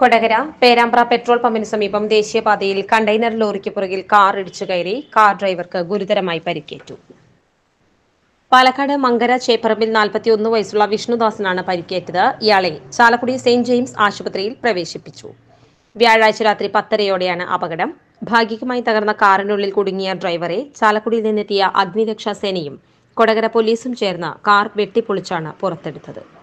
Kodakara Perambra petrol പമ്പിന് സമീപം ദേശീയപാതയിൽ കണ്ടെയ്നർ ലോറിക്ക് പുറകിൽ കാർ ഇടിച്ചു കയറി കാർ ഡ്രൈവർക്ക് ഗുരുതരമായി പരിക്കേറ്റു പാലക്കാട് മങ്കര ചേപ്പറമ്പിൽ നാൽപ്പത്തിയൊന്ന് വയസ്സുള്ള വിഷ്ണുദാസനാണ് പരിക്കേറ്റത് ഇയാളെ ചാലക്കുടി സെയിന്റ് ജെയിംസ് ആശുപത്രിയിൽ പ്രവേശിപ്പിച്ചു വ്യാഴാഴ്ച രാത്രി പത്തരയോടെയാണ് അപകടം ഭാഗികമായി തകർന്ന കാറിനുള്ളിൽ കുടുങ്ങിയ ഡ്രൈവറെ ചാലക്കുടിയിൽ നിന്നെത്തിയ അഗ്നിരക്ഷാ സേനയും കൊടകര പോലീസും ചേർന്ന് കാർ വെട്ടിപ്പൊളിച്ചാണ് പുറത്തെടുത്തത്